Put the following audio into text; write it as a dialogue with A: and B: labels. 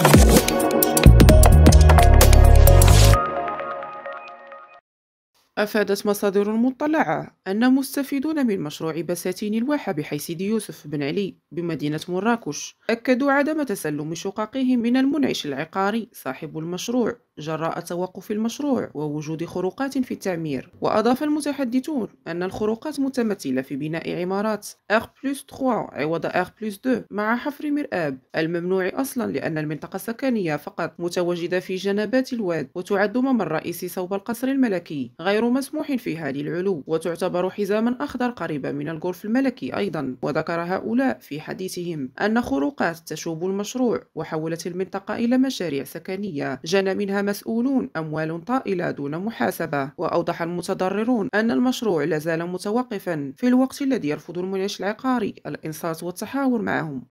A: Thank you. أفادت مصادر مطلعة أن مستفيدون من مشروع بساتين الواحة بحي سيدي يوسف بن علي بمدينة مراكش أكدوا عدم تسلم شققهم من المنعش العقاري صاحب المشروع جراء توقف المشروع ووجود خروقات في التعمير وأضاف المتحدثون أن الخروقات متمثلة في بناء عمارات R plus 3 عوض R plus 2 مع حفر مرآب الممنوع أصلا لأن المنطقة السكنية فقط متواجدة في جنبات الواد وتعد ممر رئيسي صوب القصر الملكي غير غير مسموح فيها للعلو وتعتبر حزاما أخضر قريبا من الجولف الملكي أيضا وذكر هؤلاء في حديثهم أن خروقات تشوب المشروع وحولت المنطقة إلى مشاريع سكنية جنى منها مسؤولون أموال طائلة دون محاسبة وأوضح المتضررون أن المشروع لازال متوقفا في الوقت الذي يرفض المنعش العقاري الإنصات والتحاور معهم